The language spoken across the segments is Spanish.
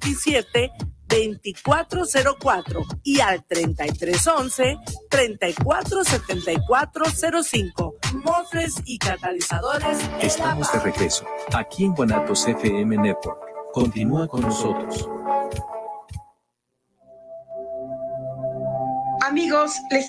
27 2404 y al 3311 347405. Mofres y catalizadores. Estamos de regreso aquí en Guanatos FM Network. Continúa con nosotros. Amigos, les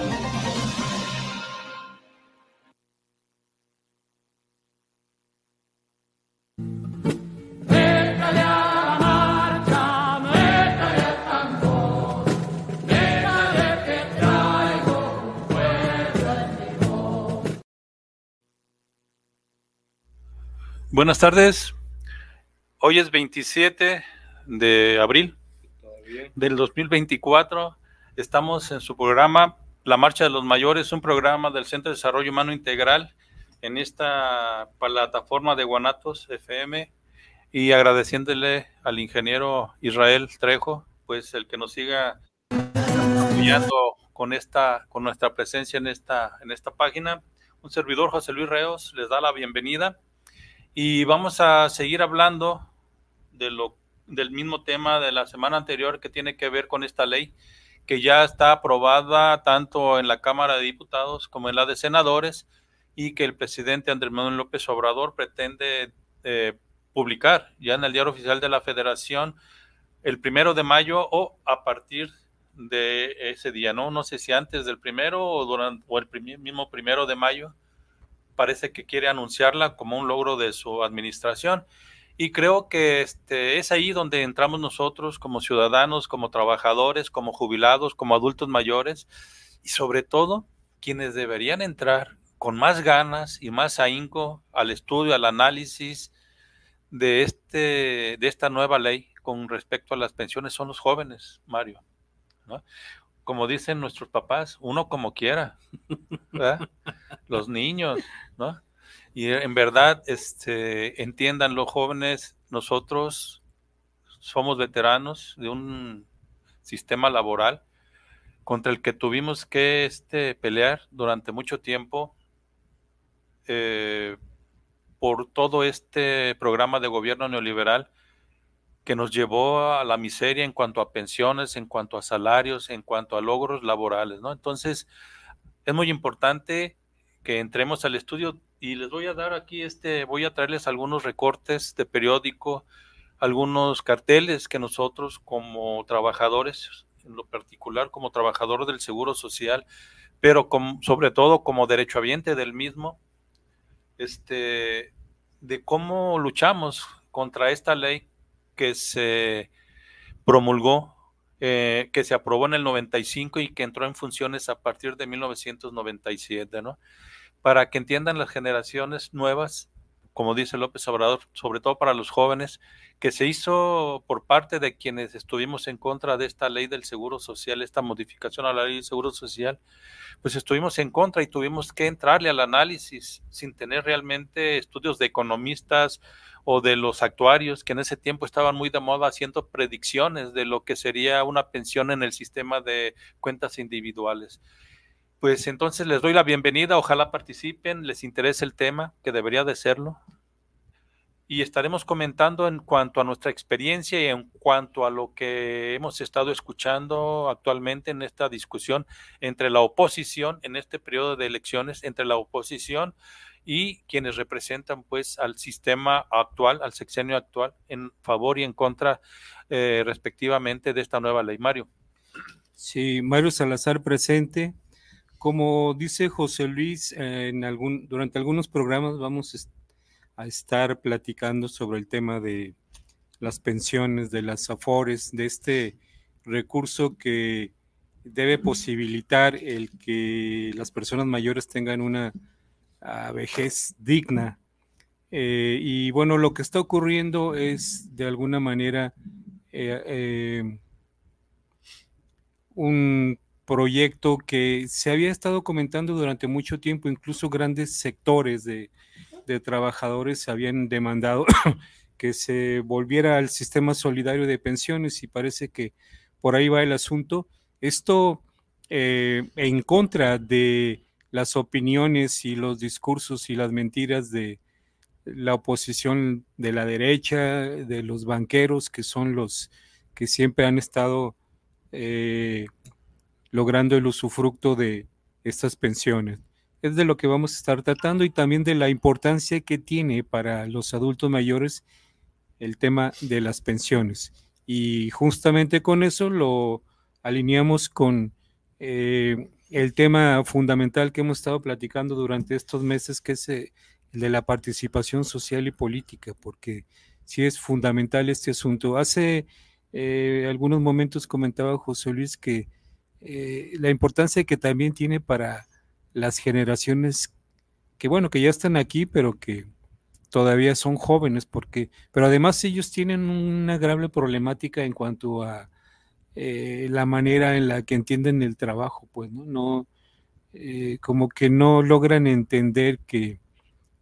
Buenas tardes. Hoy es 27 de abril del 2024. Estamos en su programa La Marcha de los Mayores, un programa del Centro de Desarrollo Humano Integral en esta plataforma de Guanatos FM y agradeciéndole al ingeniero Israel Trejo, pues el que nos siga apoyando con esta con nuestra presencia en esta en esta página. Un servidor José Luis Reos les da la bienvenida y vamos a seguir hablando de lo, del mismo tema de la semana anterior que tiene que ver con esta ley que ya está aprobada tanto en la Cámara de Diputados como en la de Senadores y que el presidente Andrés Manuel López Obrador pretende eh, publicar ya en el Diario Oficial de la Federación el primero de mayo o a partir de ese día, ¿no? No sé si antes del primero o, durante, o el mismo primero de mayo, parece que quiere anunciarla como un logro de su administración. Y creo que este, es ahí donde entramos nosotros como ciudadanos, como trabajadores, como jubilados, como adultos mayores y sobre todo quienes deberían entrar con más ganas y más ahínco al estudio, al análisis de, este, de esta nueva ley con respecto a las pensiones son los jóvenes, Mario. ¿no? como dicen nuestros papás, uno como quiera, los niños, ¿no? Y en verdad, este, entiendan los jóvenes, nosotros somos veteranos de un sistema laboral contra el que tuvimos que este, pelear durante mucho tiempo eh, por todo este programa de gobierno neoliberal que nos llevó a la miseria en cuanto a pensiones, en cuanto a salarios, en cuanto a logros laborales, ¿no? Entonces, es muy importante que entremos al estudio y les voy a dar aquí este, voy a traerles algunos recortes de periódico, algunos carteles que nosotros como trabajadores, en lo particular como trabajador del Seguro Social, pero sobre todo como derechohabiente del mismo, este, de cómo luchamos contra esta ley que se promulgó, eh, que se aprobó en el 95 y que entró en funciones a partir de 1997, ¿no? Para que entiendan las generaciones nuevas como dice López Obrador, sobre todo para los jóvenes, que se hizo por parte de quienes estuvimos en contra de esta ley del Seguro Social, esta modificación a la ley del Seguro Social, pues estuvimos en contra y tuvimos que entrarle al análisis sin tener realmente estudios de economistas o de los actuarios que en ese tiempo estaban muy de moda haciendo predicciones de lo que sería una pensión en el sistema de cuentas individuales pues entonces les doy la bienvenida, ojalá participen, les interese el tema, que debería de serlo. Y estaremos comentando en cuanto a nuestra experiencia y en cuanto a lo que hemos estado escuchando actualmente en esta discusión entre la oposición, en este periodo de elecciones, entre la oposición y quienes representan pues al sistema actual, al sexenio actual, en favor y en contra eh, respectivamente de esta nueva ley. Mario. Sí, Mario Salazar presente. Como dice José Luis, eh, en algún, durante algunos programas vamos a estar platicando sobre el tema de las pensiones, de las afores, de este recurso que debe posibilitar el que las personas mayores tengan una ah, vejez digna. Eh, y bueno, lo que está ocurriendo es de alguna manera eh, un proyecto que se había estado comentando durante mucho tiempo, incluso grandes sectores de, trabajadores habían demandado que se volviera al sistema solidario de pensiones y parece que por ahí va el asunto. Esto eh, en contra de las opiniones y los discursos y las mentiras de la oposición de la derecha, de los banqueros, que son los que siempre han estado eh, logrando el usufructo de estas pensiones. Es de lo que vamos a estar tratando y también de la importancia que tiene para los adultos mayores el tema de las pensiones. Y justamente con eso lo alineamos con eh, el tema fundamental que hemos estado platicando durante estos meses, que es eh, el de la participación social y política, porque sí es fundamental este asunto. Hace eh, algunos momentos comentaba José Luis que eh, la importancia que también tiene para las generaciones que, bueno, que ya están aquí, pero que todavía son jóvenes, porque, pero además ellos tienen una grave problemática en cuanto a eh, la manera en la que entienden el trabajo, pues, ¿no? Eh, como que no logran entender que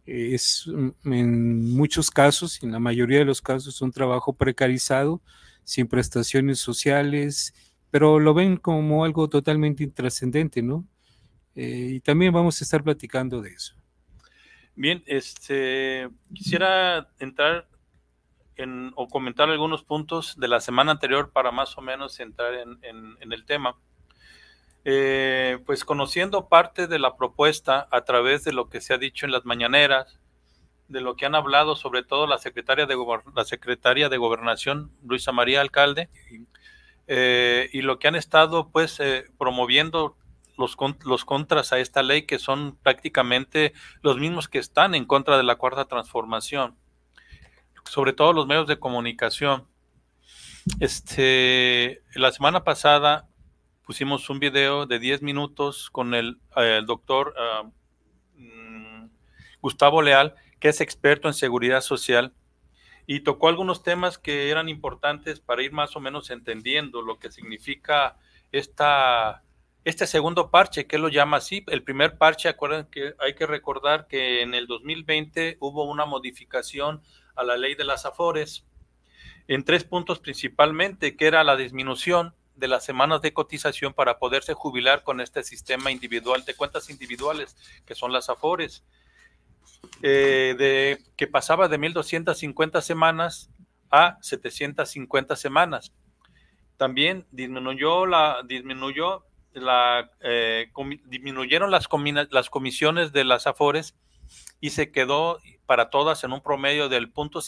es mm, en muchos casos, en la mayoría de los casos, un trabajo precarizado, sin prestaciones sociales, pero lo ven como algo totalmente intrascendente, ¿no? Eh, y también vamos a estar platicando de eso. Bien, este, quisiera entrar en, o comentar algunos puntos de la semana anterior para más o menos entrar en, el tema. Eh, pues conociendo parte de la propuesta a través de lo que se ha dicho en las mañaneras, de lo que han hablado sobre todo la secretaria de, la secretaria de Gobernación, Luisa María Alcalde, eh, y lo que han estado pues eh, promoviendo los, los contras a esta ley, que son prácticamente los mismos que están en contra de la cuarta transformación, sobre todo los medios de comunicación. Este, la semana pasada pusimos un video de 10 minutos con el, eh, doctor ah, mm, Gustavo Leal, que es experto en seguridad social, y tocó algunos temas que eran importantes para ir más o menos entendiendo lo que significa esta, este segundo parche, que lo llama así. El primer parche, acuérdense que hay que recordar que en el 2020 hubo una modificación a la ley de las AFORES en tres puntos principalmente, que era la disminución de las semanas de cotización para poderse jubilar con este sistema individual de cuentas individuales, que son las AFORES. Eh, de, que pasaba de 1250 semanas a 750 semanas. También disminuyó la, disminuyó la, eh, disminuyeron las, las comisiones de las AFORES y se quedó para todas en un promedio del punto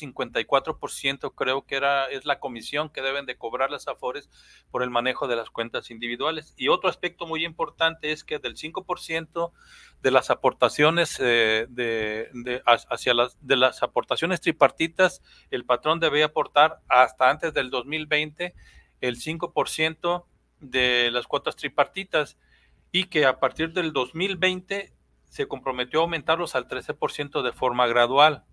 creo que era, es la comisión que deben de cobrar las AFORES por el manejo de las cuentas individuales. Y otro aspecto muy importante es que del 5% de las aportaciones eh, de, hacia las, de las aportaciones tripartitas, el patrón debía aportar hasta antes del 2020 el 5% de las cuotas tripartitas y que a partir del 2020 se comprometió a aumentarlos al 13% de forma gradual.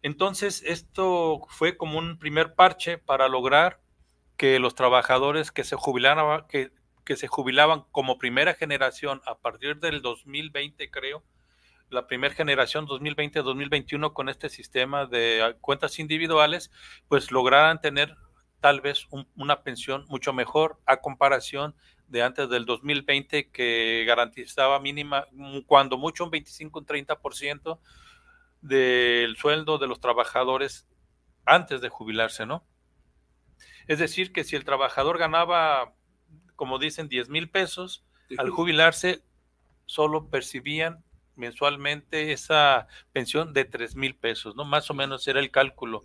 Entonces, esto fue como un primer parche para lograr que los trabajadores que se jubilaban, que, que se jubilaban como primera generación a partir del 2020, creo, la primera generación 2020-2021 con este sistema de cuentas individuales, pues lograran tener tal vez una pensión mucho mejor a comparación de antes del 2020 que garantizaba mínima, cuando mucho un 25, un 30% del sueldo de los trabajadores antes de jubilarse, ¿no? Es decir, que si el trabajador ganaba, como dicen, 10 mil pesos, al jubilarse solo percibían mensualmente esa pensión de 3 mil pesos, ¿no? Más o menos era el cálculo.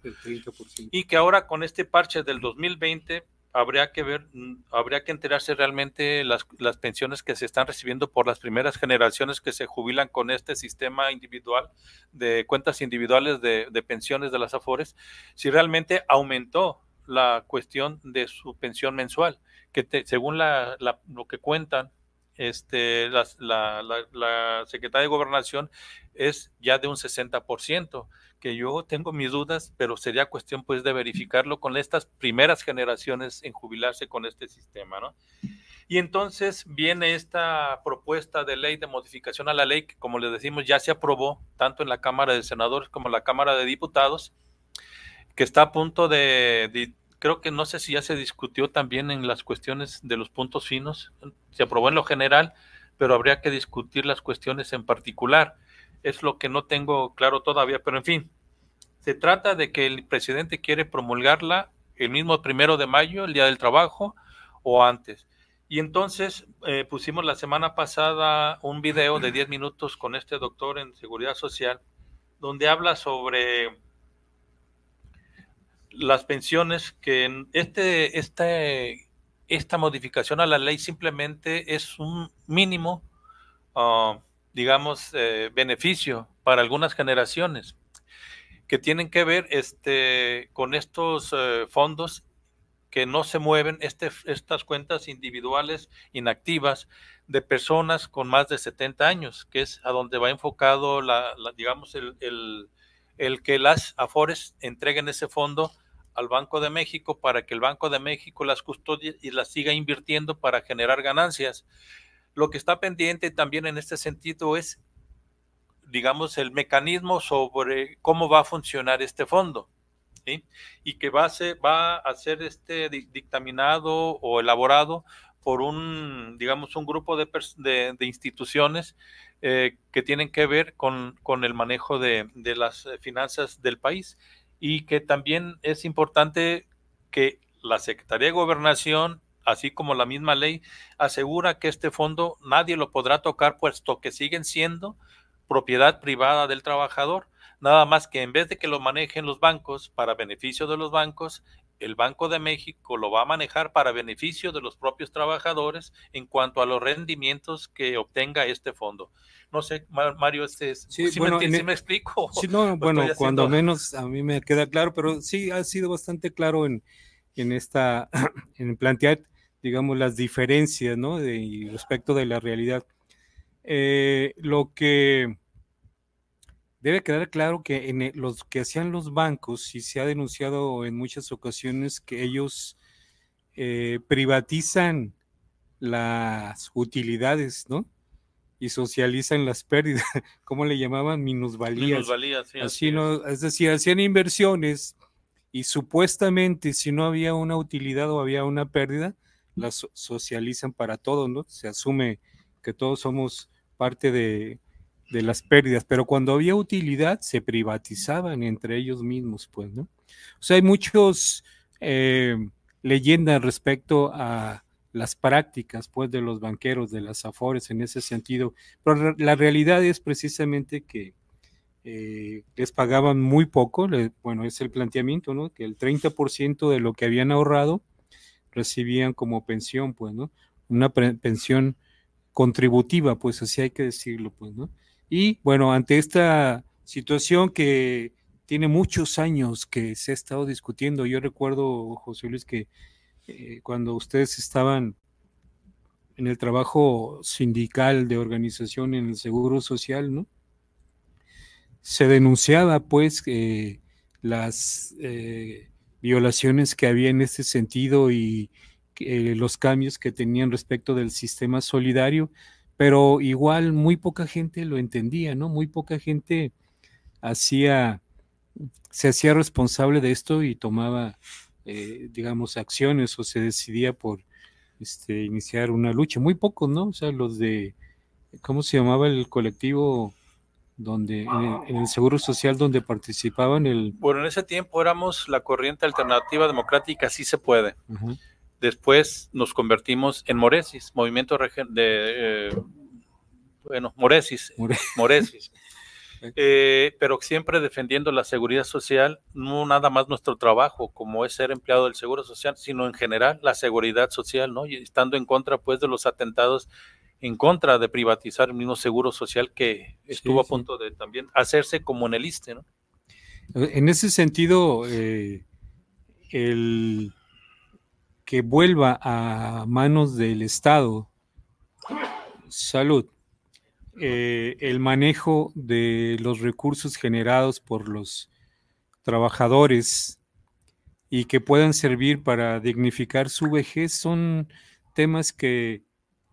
Y que ahora con este parche del 2020 habría que ver, mm, habría que enterarse realmente las, las, pensiones que se están recibiendo por las primeras generaciones que se jubilan con este sistema individual de cuentas individuales de, pensiones de las AFORES, si realmente aumentó la cuestión de su pensión mensual, que según lo que cuentan este, la, la, la, Secretaría de Gobernación es ya de un 60% que yo tengo mis dudas, pero sería cuestión pues de verificarlo con estas primeras generaciones en jubilarse con este sistema, ¿no? Y entonces viene esta propuesta de ley de modificación a la ley que, como les decimos, ya se aprobó tanto en la Cámara de Senadores como en la Cámara de Diputados, que está a punto de, creo que no sé si ya se discutió también en las cuestiones de los puntos finos, se aprobó en lo general, pero habría que discutir las cuestiones en particular es lo que no tengo claro todavía, pero en fin, se trata de que el presidente quiere promulgarla el mismo primero de mayo, el Día del Trabajo, o antes. Y entonces eh, pusimos la semana pasada un video de 10 minutos con este doctor en seguridad social, donde habla sobre las pensiones que este, esta modificación a la ley simplemente es un mínimo ah, digamos, eh, beneficio para algunas generaciones que tienen que ver este, con estos eh, fondos que no se mueven, este, estas cuentas individuales inactivas de personas con más de 70 años, que es a donde va enfocado, la, la digamos, el, el, el que las AFORES entreguen ese fondo al Banco de México para que el Banco de México las custodie y las siga invirtiendo para generar ganancias. Lo que está pendiente también en este sentido es, digamos, el mecanismo sobre cómo va a funcionar este fondo. Y que va a, ser, va a ser este dictaminado o elaborado por un, digamos, un grupo de, de, instituciones eh, que tienen que ver con, el manejo de, de, las eh, finanzas del país y que también es importante que la Secretaría de Gobernación así como la misma ley, asegura que este fondo nadie lo podrá tocar puesto que siguen siendo propiedad privada del trabajador, nada más que en vez de que lo manejen los bancos para beneficio de los bancos, el Banco de México lo va a manejar para beneficio de los propios trabajadores en cuanto a los rendimientos que obtenga este fondo. No sé, Mario, este, e me, explico. bueno, cuando menos a mí me queda claro, pero sí ha sido bastante claro en, esta, en plantear digamos, las diferencias, ¿no? respecto de la realidad. Eh, lo que debe quedar claro que en e, los que hacían los bancos, y se ha denunciado en muchas ocasiones que ellos eh, privatizan las utilidades, ¿no? Y socializan las pérdidas, ¿cómo le llamaban? Minusvalías. Minusvalías, sí. Así es decir, hacían inversiones y supuestamente si no había una utilidad o había una pérdida, las socializan para todos, ¿no? Se asume que todos somos parte de, las pérdidas, pero cuando había utilidad se privatizaban entre ellos mismos, pues, ¿no? O sea, hay muchas eh, leyendas respecto a las prácticas, pues, de los banqueros, de las afores en ese sentido, pero la realidad es precisamente que eh, les pagaban muy poco, bueno, es el planteamiento, ¿no? Que el 30% de lo que habían ahorrado recibían como pensión, pues, ¿no? Una pensión contributiva, pues así hay que decirlo, pues, ¿no? Y bueno, ante esta situación que tiene muchos años que se ha estado discutiendo, yo recuerdo, José Luis, que eh, cuando ustedes estaban en el trabajo sindical de organización en el Seguro Social, ¿no? Se denunciaba pues que las eh, violaciones que había en ese sentido y eh, los cambios que tenían respecto del sistema solidario, pero igual muy poca gente lo entendía, ¿no? Muy poca gente hacía, se hacía responsable de esto y tomaba, eh, digamos, acciones o se decidía por este, iniciar una lucha. Muy pocos, ¿no? O sea, los de, ¿cómo se llamaba el colectivo? donde eh, en el, Seguro Social donde participaban el... Bueno, en ese tiempo éramos la corriente alternativa democrática, sí se puede. Después nos convertimos en Moresis, movimiento de... Eh, bueno, Moresis. Moresis. Eh, pero siempre defendiendo la seguridad social, no nada más nuestro trabajo como es ser empleado del Seguro Social, sino en general la seguridad social, ¿no? Y estando en contra pues de los atentados en contra de privatizar el mismo seguro social que estuvo a punto de también hacerse como en el ISTE, En ese sentido, eh, el que vuelva a manos del Estado, salud, eh, el manejo de los recursos generados por los trabajadores y que puedan servir para dignificar su vejez son temas que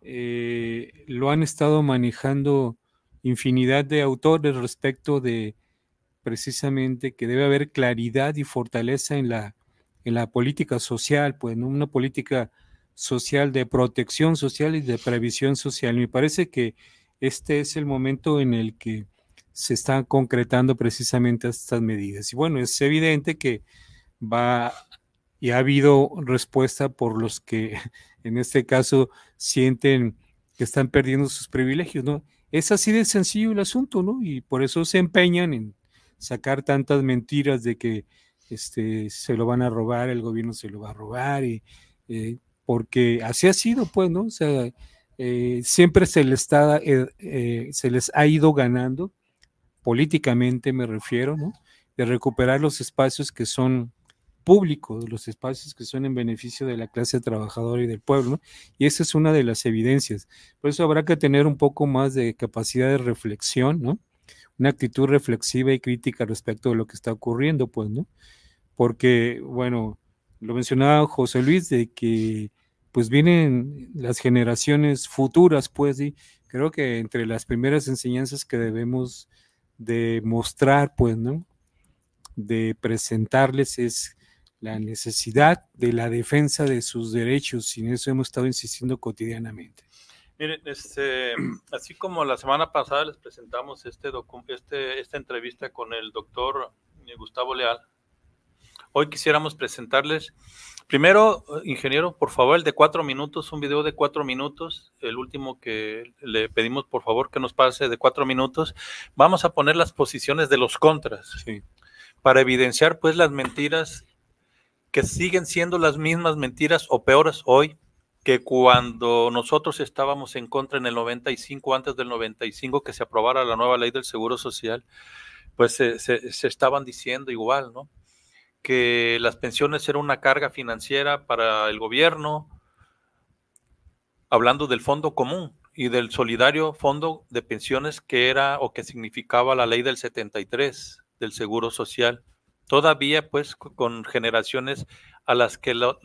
eh, lo han estado manejando infinidad de autores respecto de precisamente que debe haber claridad y fortaleza en la, en la política social, pues en una política social de protección social y de previsión social. Me parece que este es el momento en el que se están concretando precisamente estas medidas. Y bueno, es evidente que va y ha habido respuesta por los que en este caso sienten que están perdiendo sus privilegios, ¿no? Es así de sencillo el asunto, ¿no? Y por eso se empeñan en sacar tantas mentiras de que este, se lo van a robar, el gobierno se lo va a robar, y, eh, porque así ha sido, pues, ¿no? O sea, eh, siempre se les, está, eh, se les ha ido ganando, políticamente me refiero, ¿no? De recuperar los espacios que son público, de los espacios que son en beneficio de la clase trabajadora y del pueblo. Y esa es una de las evidencias. Por eso habrá que tener un poco más de capacidad de reflexión, ¿no? Una actitud reflexiva y crítica respecto de lo que está ocurriendo, pues, ¿no? Porque, bueno, lo mencionaba José Luis, de que pues vienen las generaciones futuras, pues, y creo que entre las primeras enseñanzas que debemos de mostrar, pues, ¿no? De presentarles es la necesidad de la defensa de sus derechos y en eso hemos estado insistiendo cotidianamente. Miren, este, así como la semana pasada les presentamos este, este esta entrevista con el doctor eh, Gustavo Leal, hoy quisiéramos presentarles, primero, eh, ingeniero, por favor, el de cuatro minutos, un video de cuatro minutos, el último que le pedimos, por favor, que nos pase de cuatro minutos. Vamos a poner las posiciones de los contras. para evidenciar pues las mentiras que siguen siendo las mismas mentiras o peores hoy que cuando nosotros estábamos en contra en el 95, antes del 95, que se aprobara la nueva ley del Seguro Social, pues se, se estaban diciendo igual, ¿no? Que las pensiones eran una carga financiera para el gobierno, hablando del fondo común y del solidario fondo de pensiones que era o que significaba la ley del 73 del Seguro Social todavía pues con generaciones a las que los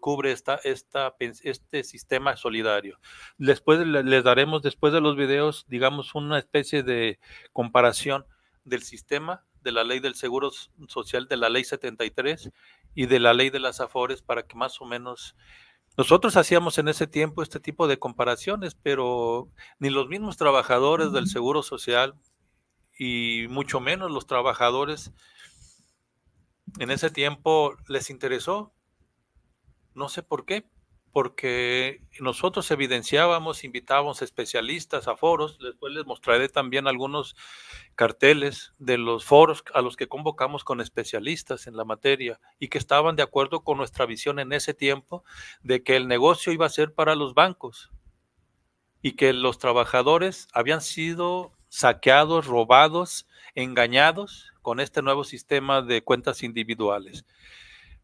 cubre esta, esta, este sistema solidario. Después les daremos, después de los videos, digamos, una especie de comparación del sistema de la ley del Seguro Social, de la ley 73 y de la ley de las Afores para que más o menos... Nosotros hacíamos en ese tiempo este tipo de comparaciones, pero ni los mismos trabajadores del Seguro Social y mucho menos los trabajadores en ese tiempo les interesó. No sé por qué, porque nosotros evidenciábamos, invitábamos especialistas a foros, después les mostraré también algunos carteles de los foros a los que convocamos con especialistas en la materia y que estaban de acuerdo con nuestra visión en ese tiempo de que el negocio iba a ser para los bancos y que los trabajadores habían sido saqueados, robados, engañados con este nuevo sistema de cuentas individuales.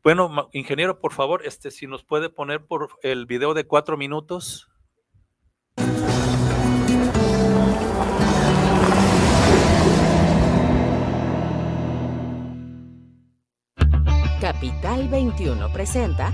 Bueno, ingeniero, por favor, este, si nos puede poner por el video de cuatro minutos. Capital 21 presenta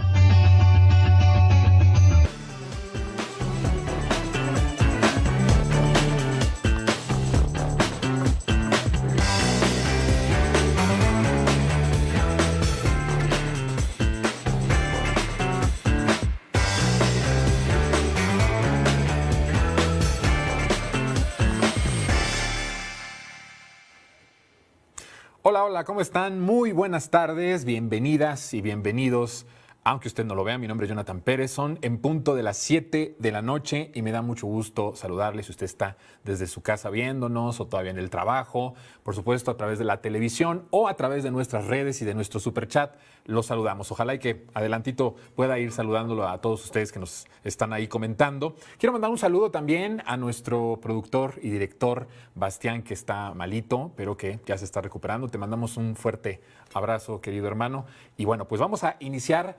Hola, hola, ¿cómo están? Muy buenas tardes, bienvenidas y bienvenidos aunque usted no lo vea, mi nombre es Jonathan Pérez, son en punto de las 7 de la noche y me da mucho gusto saludarle si usted está desde su casa viéndonos o todavía en el trabajo, por supuesto a través de la televisión o a través de nuestras redes y de nuestro superchat, lo saludamos. Ojalá y que adelantito pueda ir saludándolo a todos ustedes que nos están ahí comentando. Quiero mandar un saludo también a nuestro productor y director Bastián que está malito, pero que ya se está recuperando. Te mandamos un fuerte Abrazo, querido hermano. Y bueno, pues vamos a iniciar.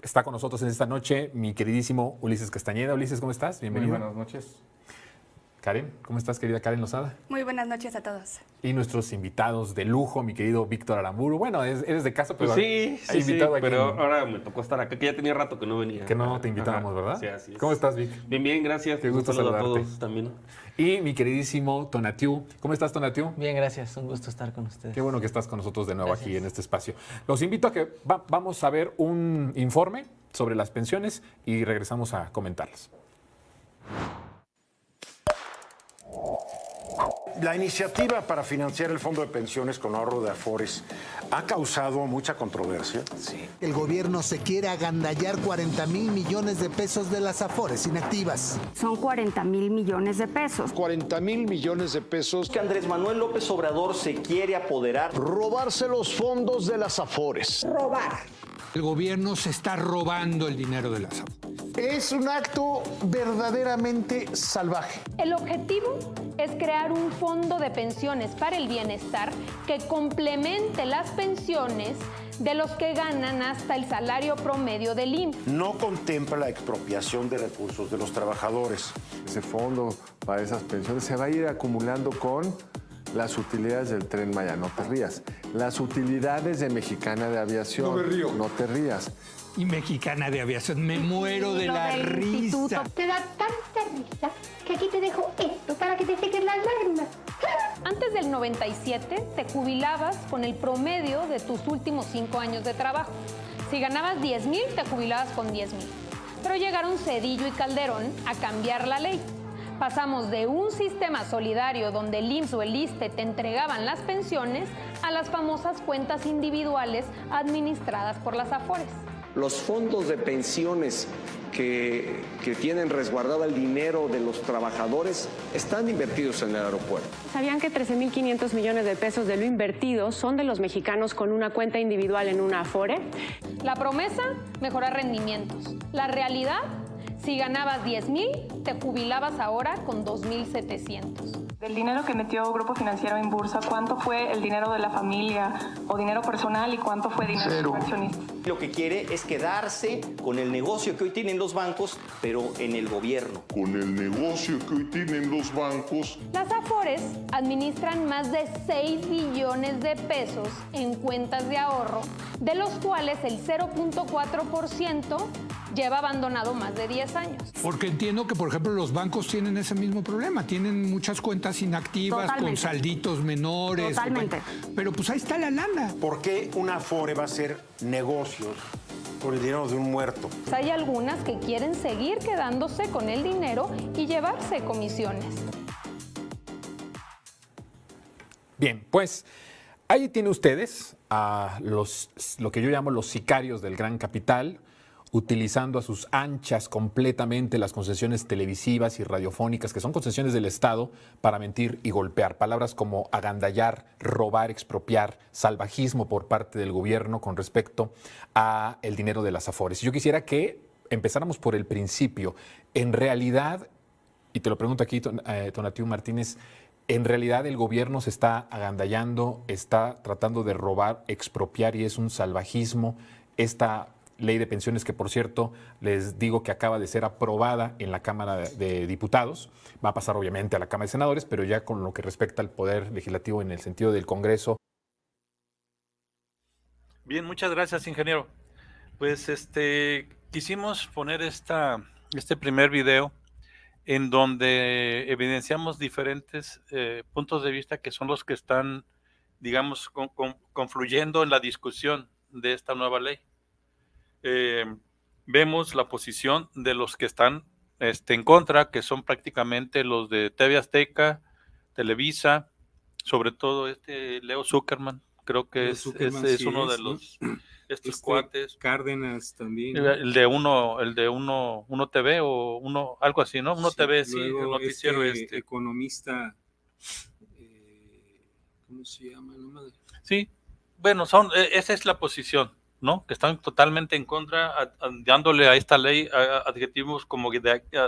Está con nosotros en esta noche mi queridísimo Ulises Castañeda. Ulises, ¿cómo estás? Bienvenido. buenas noches. Karen, ¿cómo estás querida Karen Lozada? Muy buenas noches a todos. Y nuestros invitados de lujo, mi querido Víctor Aramburu. Bueno, eres de casa, pero pues sí, sí, pero ahora me tocó estar acá, que ya tenía rato que no venía. Que no te invitábamos, ¿verdad? Sí, así es. ¿Cómo estás, Víctor? Bien, bien, gracias. Qué gusto saludarte. a todos también. Y mi queridísimo Tonatiu. ¿Cómo estás, Tonatiu? Bien, gracias. Un gusto estar con ustedes. Qué bueno que estás con nosotros de nuevo aquí en este espacio. Los invito a que vamos a ver un informe sobre las pensiones y regresamos a comentarlas. la iniciativa para financiar el fondo de pensiones con ahorro de Afores ha causado mucha controversia. Sí. El gobierno se quiere agandallar 40 mil millones de pesos de las Afores inactivas. Son 40 mil millones de pesos. 40 mil millones de pesos. Que Andrés Manuel López Obrador se quiere apoderar. Robarse los fondos de las Afores. Robar. El gobierno se está robando el dinero de las Afores. Es un acto verdaderamente salvaje. El objetivo es crear un fondo de pensiones para el bienestar que complemente las pensiones de los que ganan hasta el salario promedio del IMSS. No contempla la expropiación de recursos de los trabajadores. Ese fondo para esas pensiones se va a ir acumulando con las utilidades del tren Maya, no te rías. Las utilidades de Mexicana de Aviación, no te rías y Mexicana de Aviación. Me muero de la risa. Te da tanta risa que aquí te dejo esto para que te sequen las lágrimas. Antes del 97 te jubilabas con el promedio de tus últimos cinco años de trabajo. Si ganabas 10 mil, te jubilabas con 10 mil. Pero llegaron Cedillo y Calderón a cambiar la ley. Pasamos de un sistema solidario donde el IMSS o el ISTE te entregaban las pensiones a las famosas cuentas individuales administradas por las AFORES los fondos de pensiones que, tienen resguardado el dinero de los trabajadores están invertidos en el aeropuerto. ¿Sabían que 13.500 millones de pesos de lo invertido son de los mexicanos con una cuenta individual en una Afore? La promesa, mejorar rendimientos. La realidad, si ganabas 10 mil, te jubilabas ahora con 2.700. Del dinero que metió Grupo Financiero en bursa, ¿cuánto fue el dinero de la familia o dinero personal y cuánto fue dinero de Lo que quiere es quedarse con el negocio que hoy tienen los bancos, pero en el gobierno. Con el negocio que hoy tienen los bancos. Las Afores administran más de 6 millones de pesos en cuentas de ahorro, de los cuales el 0.4% lleva abandonado más de 10 años. Porque entiendo que, por ejemplo, los bancos tienen ese mismo problema. Tienen muchas cuentas inactivas con salditos menores. Totalmente. Pero pues ahí está la lana. ¿Por qué una Afore va a ser negocios por el dinero de un muerto. Hay algunas que quieren seguir quedándose con el dinero y llevarse comisiones. Bien, pues ahí tiene ustedes a los, lo que yo llamo los sicarios del gran capital, utilizando a sus anchas completamente las concesiones televisivas y radiofónicas, que son concesiones del Estado, para mentir y golpear. Palabras como agandallar, robar, expropiar, salvajismo por parte del gobierno con respecto a dinero de las afores. Yo quisiera que empezáramos por el principio. En realidad, y te lo pregunto aquí, eh, Tonatiu Martínez, en realidad el gobierno se está agandallando, está tratando de robar, expropiar y es un salvajismo esta ley de pensiones que, por cierto, les digo que acaba de ser aprobada en la Cámara de Diputados. Va a pasar, obviamente, a la Cámara de Senadores, pero ya con lo que respecta al Poder Legislativo en el sentido del Congreso. Bien, muchas gracias, ingeniero. Pues este quisimos poner esta, este primer video en donde evidenciamos diferentes eh, puntos de vista que son los que están, digamos, confluyendo en la discusión de esta nueva ley eh, vemos la posición de los que están este, en contra, que son prácticamente los de TV Azteca, Televisa, sobre todo este Leo Zuckerman, creo que es, uno de los estos este, cuates. Cárdenas también. El de uno, el de uno, uno TV o uno, algo así, ¿no? Uno TV, sí, el noticiero este, este. Economista, eh, ¿cómo se llama? Sí, bueno, son, e, esa es la posición ¿no? que están totalmente en contra, dándole a esta ley adjetivos como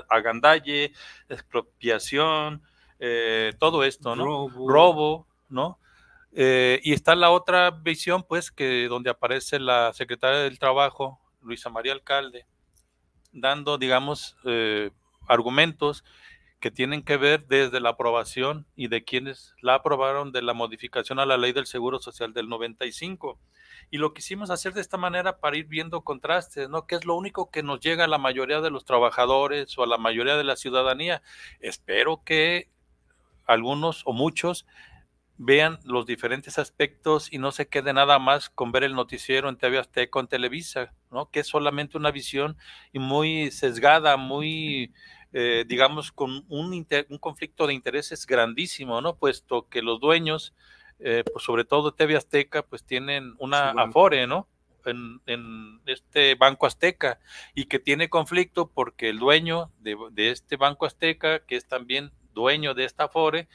agandalle, expropiación, eh, todo esto, ¿no? Robo, ¿no? Eh, y está la otra visión, pues, que donde aparece la secretaria del Trabajo, Luisa María Alcalde, dando, digamos, eh, argumentos que tienen que ver desde la aprobación y de quienes la aprobaron de la modificación a la ley del Seguro Social del 95 y lo quisimos hacer de esta manera para ir viendo contrastes, ¿no? Que es lo único que nos llega a la mayoría de los trabajadores o a la mayoría de la ciudadanía. Espero que algunos o muchos vean los diferentes aspectos y no se quede nada más con ver el noticiero en TV Azteca en Televisa, ¿no? Que es solamente una visión muy sesgada, muy eh, digamos, con un, un, conflicto de intereses grandísimo, ¿no? Puesto que los dueños eh, pues, sobre todo TV Azteca, pues tienen una Afore, ¿no? En, este Banco Azteca y que tiene conflicto porque el dueño de, este Banco Azteca, que es también dueño de esta Afore,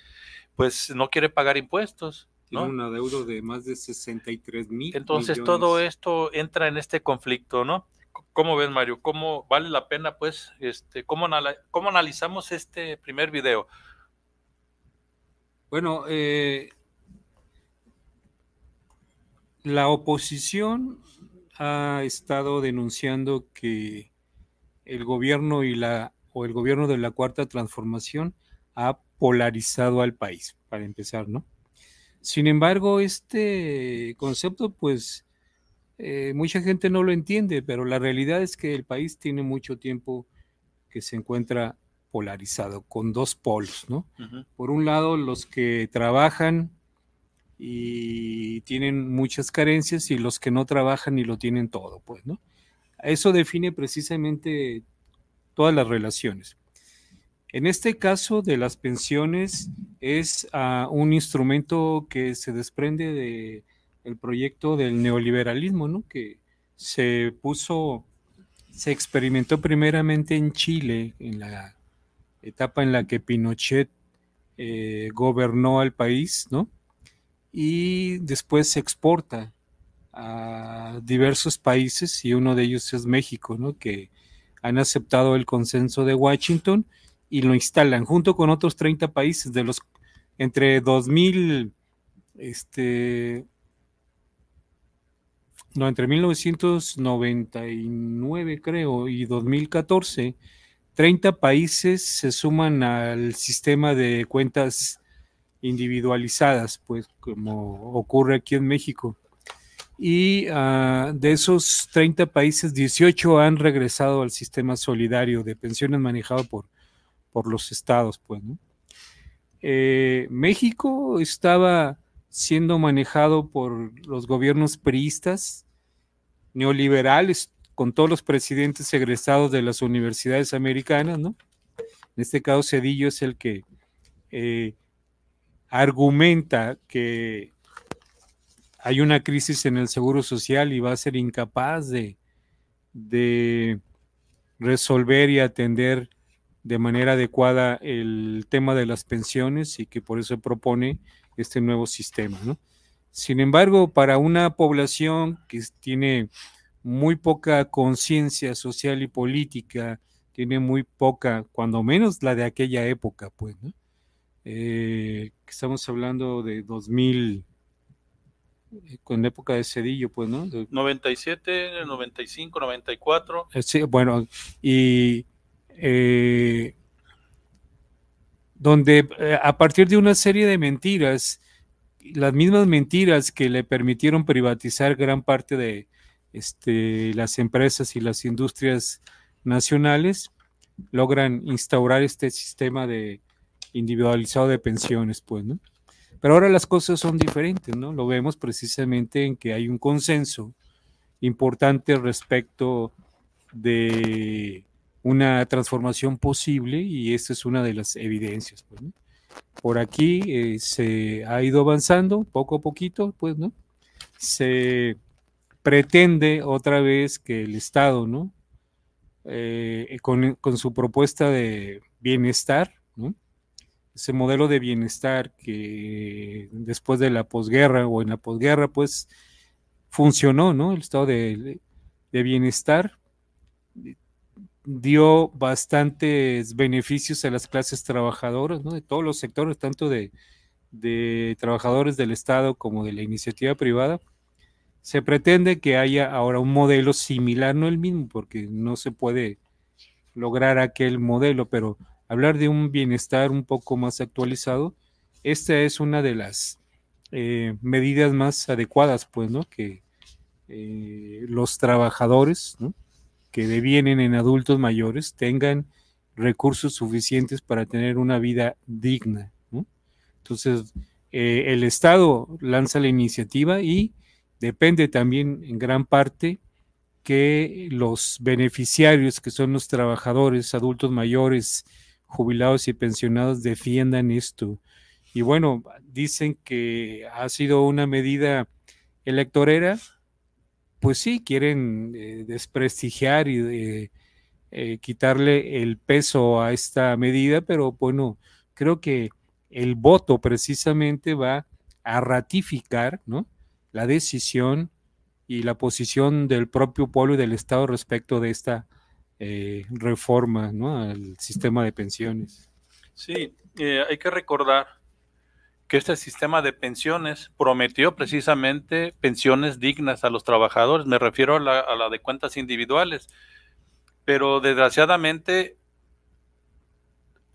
pues no quiere pagar impuestos. Tiene un adeudo de más de 63 mil. Entonces todo esto entra en este conflicto, ¿no? ¿Cómo ves, Mario? ¿Cómo vale la pena, pues, este, cómo, cómo analizamos este primer video? Bueno, eh, la oposición ha estado denunciando que el gobierno y la o el gobierno de la cuarta transformación ha polarizado al país, para empezar, ¿no? Sin embargo, este concepto, pues, eh, mucha gente no lo entiende, pero la realidad es que el país tiene mucho tiempo que se encuentra polarizado, con dos polos, ¿no? Por un lado, los que trabajan y tienen muchas carencias y los que no trabajan y lo tienen todo, pues, ¿no? Eso define precisamente todas las relaciones. En este caso de las pensiones es ah, un instrumento que se desprende del proyecto del neoliberalismo, ¿no? Que se puso, se experimentó primeramente en Chile, en la etapa en la que Pinochet eh, gobernó al país, ¿no? y después se exporta a diversos países y uno de ellos es México, ¿no? que han aceptado el consenso de Washington y lo instalan junto con otros 30 países de los entre 2000 este no entre 1999 creo y 2014 30 países se suman al sistema de cuentas individualizadas, pues como ocurre aquí en México. Y ah, de esos 30 países, 18 han regresado al sistema solidario de pensiones manejado por, por los estados. Pues, eh, México estaba siendo manejado por los gobiernos priistas, neoliberales, con todos los presidentes egresados de las universidades americanas, ¿no? En este caso, Cedillo es el que eh, argumenta que hay una crisis en el seguro social y va a ser incapaz de, resolver y atender de manera adecuada el tema de las pensiones y que por eso propone este nuevo sistema. Sin embargo, para una población que tiene muy poca conciencia social y política, tiene muy poca, cuando menos la de aquella época, pues, ¿no? Eh, estamos hablando de 2000, eh, con época de Cedillo, pues, ¿no? 97, 95, 94. sí, bueno, y eh, donde eh, a partir de una serie de mentiras, las mismas mentiras que le permitieron privatizar gran parte de este, las empresas y las industrias nacionales, logran instaurar este sistema de individualizado de pensiones, pues, ¿no? Pero ahora las cosas son diferentes, ¿no? Lo vemos precisamente en que hay un consenso importante respecto de una transformación posible y esta es una de las evidencias, pues, ¿no? Por aquí eh, se ha ido avanzando poco a poquito, pues, ¿no? Se pretende otra vez que el Estado, ¿no? Eh, con, su propuesta de bienestar, ¿no? ese modelo de bienestar que después de la posguerra o en la posguerra, pues funcionó, ¿no? El estado de, bienestar eh, dio bastantes beneficios a las clases trabajadoras, ¿no? De todos los sectores, tanto de, de trabajadores del Estado como de la iniciativa privada. Se pretende que haya ahora un modelo similar, no el mismo, porque no se puede lograr aquel modelo, pero hablar de un bienestar un poco más actualizado, esta es una de las eh, medidas más adecuadas, pues, ¿no? Que eh, los trabajadores que devienen en adultos mayores tengan recursos suficientes para tener una vida digna. ¿no? Entonces, eh, el Estado lanza la iniciativa y depende también en gran parte que los beneficiarios, que son los trabajadores, adultos mayores, jubilados y pensionados defiendan esto. Y bueno, dicen que ha sido una medida electorera, pues sí, quieren eh, desprestigiar y eh, eh, quitarle el peso a esta medida, pero bueno, creo que el voto precisamente va a ratificar ¿no? la decisión y la posición del propio pueblo y del Estado respecto de esta eh, reforma ¿no? al sistema de pensiones. Sí, eh, hay que recordar que este sistema de pensiones prometió precisamente pensiones dignas a los trabajadores, me refiero a la, a la de cuentas individuales, pero desgraciadamente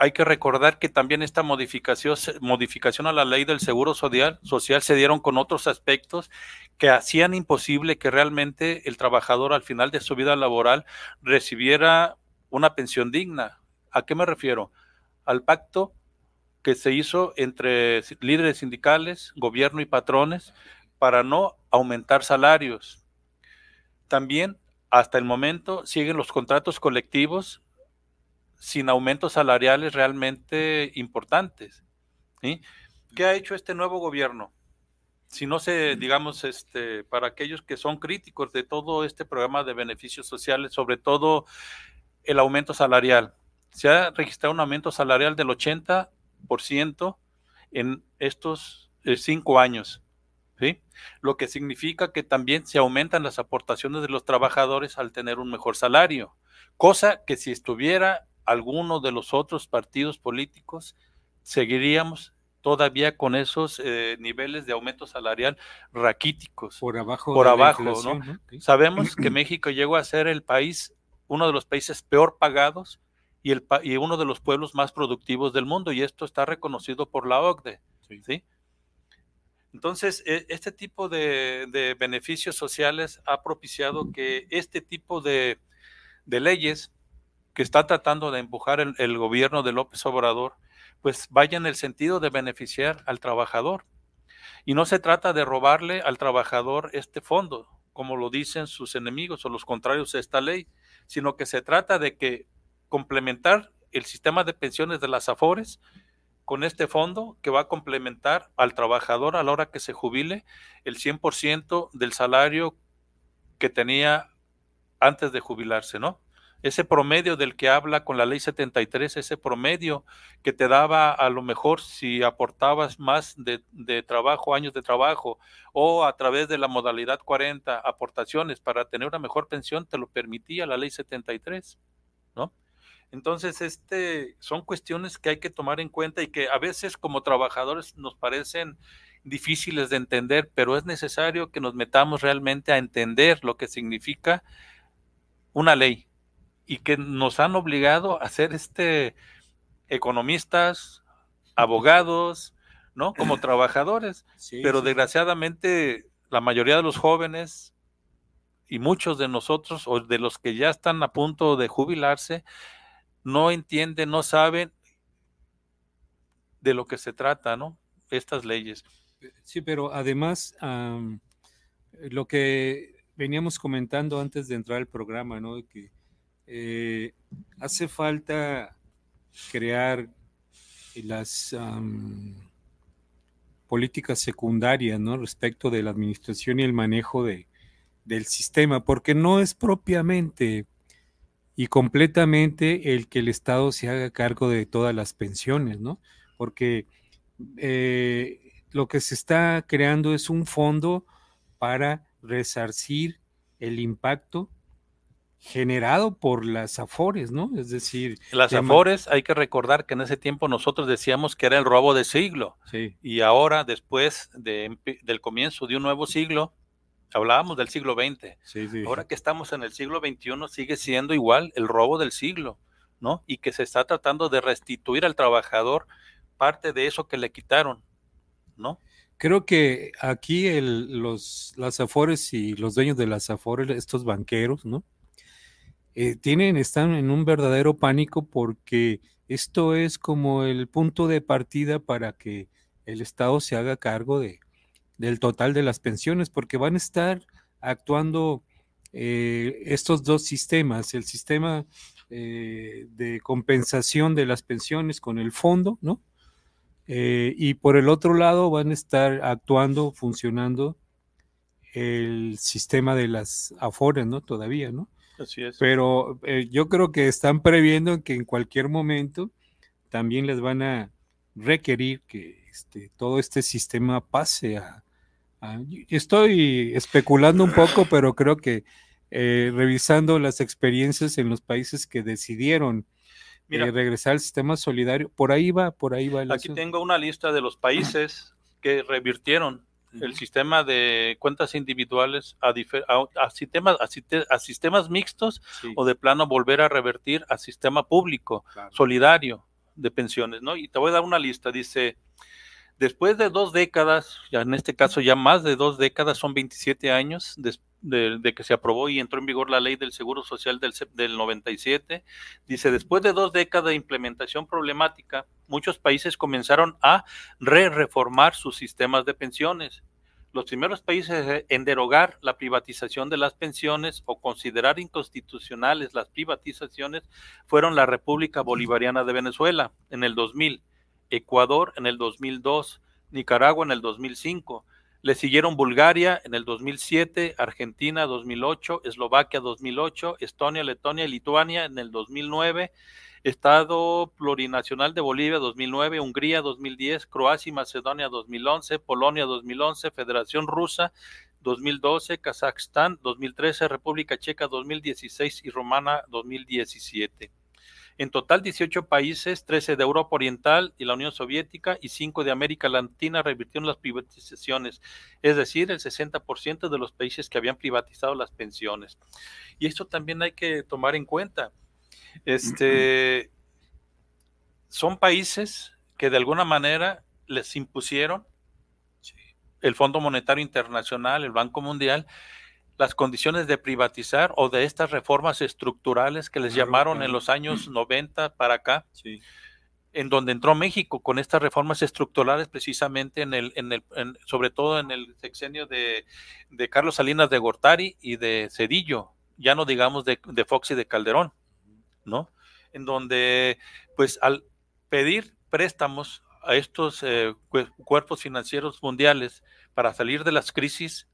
hay que recordar que también esta modificación, modificación a la ley del seguro social, social se dieron con otros aspectos que hacían imposible que realmente el trabajador al final de su vida laboral recibiera una pensión digna. ¿A qué me refiero? Al pacto que se hizo entre líderes sindicales, gobierno y patrones para no aumentar salarios. También hasta el momento siguen los contratos colectivos sin aumentos salariales realmente importantes. ¿Qué ha hecho este nuevo gobierno? Si no se, mm. digamos, este, para aquellos que son críticos de todo este programa de beneficios sociales, sobre todo el aumento salarial. Se ha registrado un aumento salarial del 80% en estos eh, cinco años. Lo que significa que también se aumentan las aportaciones de los trabajadores al tener un mejor salario, cosa que si estuviera algunos de los otros partidos políticos, seguiríamos todavía con esos eh, niveles de aumento salarial raquíticos. Por abajo. Por abajo, ¿no? Sabemos que México llegó a ser el país, uno de los países peor pagados y, el, uno de los pueblos más productivos del mundo, y esto está reconocido por la OCDE. Entonces, e, este tipo de, beneficios sociales ha propiciado que este tipo de leyes que está tratando de empujar el, gobierno de López Obrador, pues vaya en el sentido de beneficiar al trabajador. Y no se trata de robarle al trabajador este fondo, como lo dicen sus enemigos o los contrarios a esta ley, sino que se trata de que complementar el sistema de pensiones de las AFORES con este fondo que va a complementar al trabajador a la hora que se jubile el 100% del salario que tenía antes de jubilarse, ¿no? ese promedio del que habla con la ley 73, ese promedio que te daba a lo mejor si aportabas más de, trabajo, años de trabajo, o a través de la modalidad 40, aportaciones para tener una mejor pensión, te lo permitía la ley 73, ¿no? Entonces, este, son cuestiones que hay que tomar en cuenta y que a veces como trabajadores nos parecen difíciles de entender, pero es necesario que nos metamos realmente a entender lo que significa una ley, y que nos han obligado a ser este economistas, abogados, ¿no? Como trabajadores. Pero desgraciadamente la mayoría de los jóvenes y muchos de nosotros o de los que ya están a punto de jubilarse no entienden, no saben de lo que se trata, ¿no? Estas leyes. Sí, pero además, lo que veníamos comentando antes de entrar al programa, ¿no? Que eh, hace falta crear las políticas secundarias, ¿no? Respecto de la administración y el manejo de, del sistema, porque no es propiamente y completamente el que el Estado se haga cargo de todas las pensiones, ¿no? Porque eh, lo que se está creando es un fondo para resarcir el impacto generado por las Afores, ¿no? Es decir... Las Afores, hay que recordar que en ese tiempo nosotros decíamos que era el robo de siglo. Sí. Y ahora, después del comienzo de un nuevo siglo, hablábamos del siglo XX. Sí, sí. Ahora que estamos en el siglo XXI, sigue siendo igual el robo del siglo, ¿no? Y que se está tratando de restituir al trabajador parte de eso que le quitaron, ¿no? creo que aquí los, las Afores y los dueños de las Afores, estos banqueros, ¿no? Eh, tienen, están en un verdadero pánico porque esto es como el punto de partida para que el Estado se haga cargo de, del total de las pensiones, porque van a estar actuando eh, estos dos sistemas, el sistema eh, de compensación de las pensiones con el fondo, ¿no? y por el otro lado van a estar actuando, funcionando el sistema de las Afores, ¿no? Todavía, ¿no? Pero eh, yo creo que están previendo que en cualquier momento también les van a requerir que este, todo este sistema pase a, Estoy especulando un poco, pero creo que eh, revisando las experiencias en los países que decidieron eh, regresar al sistema solidario, por ahí va, por ahí va. aquí tengo una lista de los países que revirtieron el sistema de cuentas individuales a, sistemas, a, sistemas mixtos o de plano volver a revertir a sistema público, solidario de pensiones, ¿no? Y te voy a dar una lista, dice Después de dos décadas, ya en este caso ya más de dos décadas, son 27 años de, que se aprobó y entró en vigor la ley del Seguro Social del, del 97, dice, después de dos décadas de implementación problemática, muchos países comenzaron a re-reformar sus sistemas de pensiones los primeros países en derogar la privatización de las pensiones o considerar inconstitucionales las privatizaciones fueron la República Bolivariana de Venezuela en el 2000, Ecuador en el 2002, Nicaragua en el 2005. Le siguieron Bulgaria en el 2007, Argentina 2008, Eslovaquia 2008, Estonia, Letonia y Lituania en el 2009, Estado Plurinacional de Bolivia 2009, Hungría 2010, Croacia y Macedonia 2011, Polonia 2011, Federación Rusa 2012, Kazajstán 2013, República Checa 2016 y Romana 2017. En total, 18 países, 13 de Europa Oriental y la Unión Soviética y 5 de América Latina revirtieron las privatizaciones, es decir, el 60% de los países que habían privatizado las pensiones. Y esto también hay que tomar en cuenta. Este, son países que de alguna manera les impusieron el Fondo Monetario Internacional, el Banco Mundial, las condiciones de privatizar o de estas reformas estructurales que les llamaron en los años 90 para acá, en donde entró México con estas reformas estructurales precisamente en el, en el sobre todo en el sexenio de, Carlos Salinas de Gortari y de Cedillo, ya no digamos de, Fox y de Calderón, ¿no? En donde, pues al pedir préstamos a estos eh, cuerpos financieros mundiales para salir de las crisis,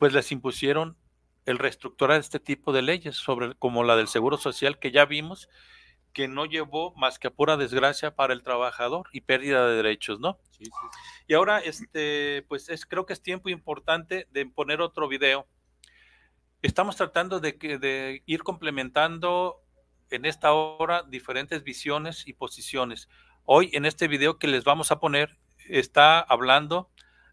pues les impusieron el reestructurar este tipo de leyes, sobre, como la del Seguro Social, que ya vimos que no llevó más que a pura desgracia para el trabajador y pérdida de derechos, ¿no? Y ahora, este, pues es, creo que es tiempo importante de poner otro video. Estamos tratando de, de ir complementando en esta hora diferentes visiones y posiciones. Hoy en este video que les vamos a poner está hablando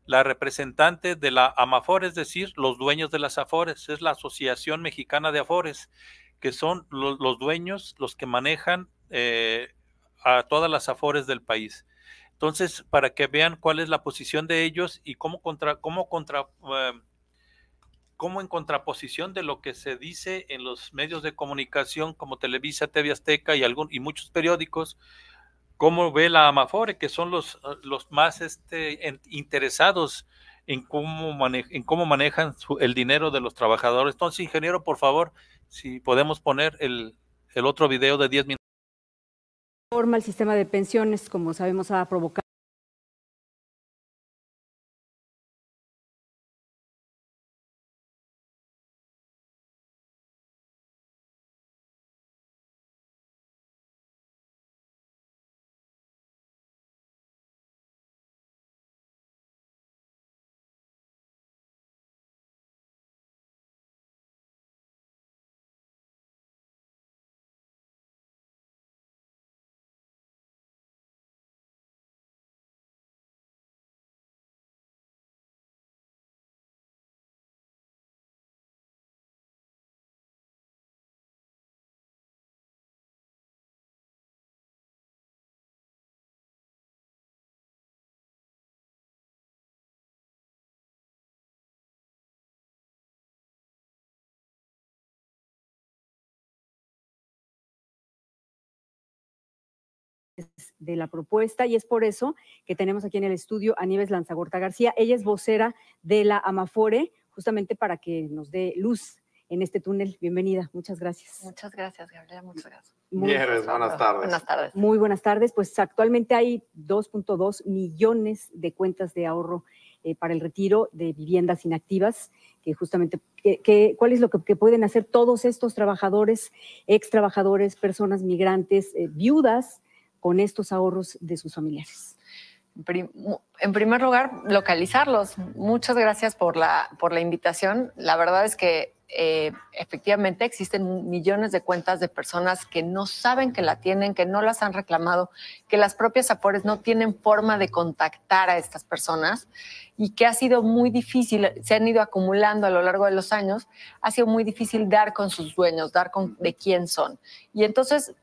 la representante de la AMAFOR, es decir, los dueños de las AFORES, es la Asociación Mexicana de AFORES, que son los, dueños, los que manejan eh, a todas las AFORES del país. Entonces, para que vean cuál es la posición de ellos y cómo contra, cómo contra, eh, en contraposición de lo que se dice en los medios de comunicación como Televisa, TV Azteca y, algún, y muchos periódicos, cómo ve la Amafore, que son los, ah, los más este, interesados en cómo, en cómo manejan el dinero de los trabajadores. Entonces, ingeniero, por favor, si podemos poner el, el otro video de 10 minutos. Forma el sistema de pensiones, como sabemos, ha provocado de la propuesta y es por eso que tenemos aquí en el estudio a Nieves Lanzagorta García. Ella es vocera de la Amafore, justamente para que nos dé luz en este túnel. Bienvenida, muchas gracias. Muchas gracias, Gabriela, muchas gracias. Muy buenas tardes. Buenas tardes. Muy buenas tardes. Pues actualmente hay 2.2 millones de cuentas de ahorro eh, para el retiro de viviendas inactivas, que justamente, ¿cuál es lo que, pueden hacer todos estos trabajadores, ex trabajadores, personas migrantes, eh, viudas? con estos ahorros de sus familiares? En primer lugar, localizarlos. Muchas gracias por la, por la invitación. La verdad es que eh, efectivamente existen millones de cuentas de personas que no saben que la tienen, que no las han reclamado, que las propias APORES no tienen forma de contactar a estas personas y que ha sido muy difícil, se han ido acumulando a lo largo de los años, ha sido muy difícil dar con sus dueños, dar con de quién son. Y entonces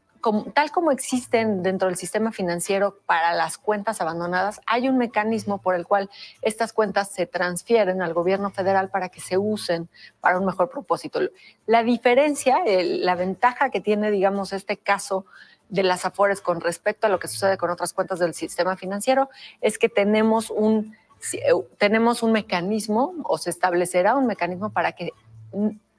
tal como existen dentro del sistema financiero para las cuentas abandonadas, hay un mecanismo por el cual estas cuentas se transfieren al gobierno federal para que se usen para un mejor propósito. La diferencia, la ventaja que tiene, digamos, este caso de las AFORES con respecto a lo que sucede con otras cuentas del sistema financiero es que tenemos un, eh, tenemos un mecanismo o se establecerá un mecanismo para que